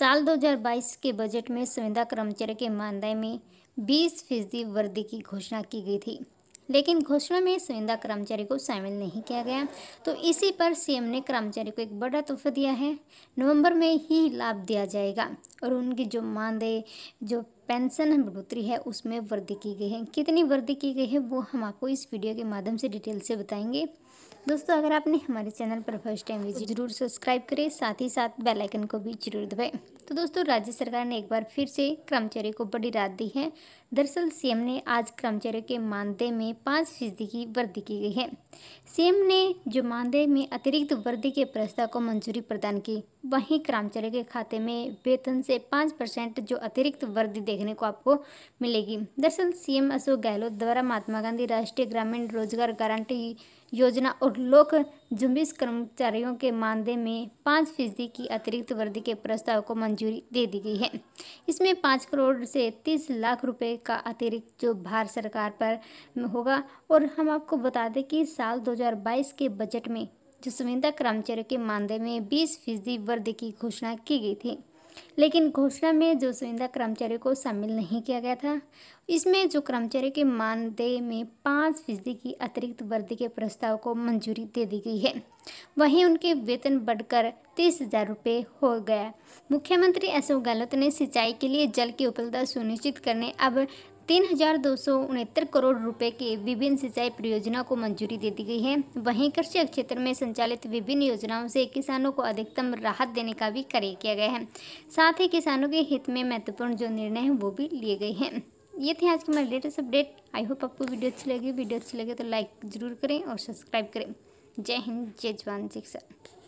साल 2022 के बजट में संविदा कर्मचारी के मानदेय में 20 फीसदी वृद्धि की घोषणा की गई थी लेकिन घोषणा में संविदा कर्मचारी को शामिल नहीं किया गया तो इसी पर सीएम ने कर्मचारी को एक बड़ा तोहफा दिया है नवंबर में ही लाभ दिया जाएगा और उनकी जो मानदेय जो पेंशन बढ़ोतरी है उसमें वृद्धि की गई है कितनी वृद्धि की गई है वो हम आपको इस वीडियो के माध्यम से डिटेल से बताएंगे दोस्तों अगर आपने हमारे चैनल पर फर्स्ट टाइम विजिट जरूर सब्सक्राइब करें साथ ही साथ बेल आइकन को भी जरूर दबाएं तो दोस्तों राज्य सरकार ने एक बार फिर से कर्मचारियों को बड़ी राहत दी है दरअसल सीएम ने आज कर्मचारियों के मानदेय में पाँच फीसदी की वृद्धि की गई है सीएम ने जो मानदेय में अतिरिक्त वृद्धि के प्रस्ताव को मंजूरी प्रदान की वहीं कर्मचारियों के खाते में वेतन से पाँच परसेंट जो अतिरिक्त वृद्धि देखने को आपको मिलेगी दरअसल सीएम अशोक गहलोत द्वारा महात्मा गांधी राष्ट्रीय ग्रामीण रोजगार गारंटी योजना और लोक जुम्बिस कर्मचारियों के मानदेय में पाँच फीसदी की अतिरिक्त वृद्धि के प्रस्ताव को मंजूरी दे दी गई है इसमें पाँच करोड़ से तीस लाख रुपए का अतिरिक्त जो भारत सरकार पर होगा और हम आपको बता दें कि साल 2022 के बजट में जो संविदा कर्मचारियों के मानदेय में बीस फीसदी वृद्धि की घोषणा की गई थी लेकिन घोषणा में जो जोशविंदा कर्मचारी को शामिल नहीं किया गया था इसमें जो कर्मचारी के मानदेय में पाँच फीसदी की अतिरिक्त वृद्धि के प्रस्ताव को मंजूरी दे दी गई है वहीं उनके वेतन बढ़कर तीस हजार रुपये हो गया मुख्यमंत्री अशोक गहलोत ने सिंचाई के लिए जल की उपलब्धता सुनिश्चित करने अब तीन हजार दो सौ उनहत्तर करोड़ रुपए के विभिन्न सिंचाई परियोजना को मंजूरी दे दी गई है वहीं कृषि क्षेत्र में संचालित विभिन्न योजनाओं से किसानों को अधिकतम राहत देने का भी कार्य किया गया है साथ ही किसानों के हित में महत्वपूर्ण जो निर्णय हैं वो भी लिए गए हैं ये थे आज के हमारे लेटेस्ट अपडेट आई होप आपको वीडियो अच्छी लगी वीडियो अच्छी लगे तो लाइक ज़रूर करें और सब्सक्राइब करें जय हिंद जय जवान शिक्षा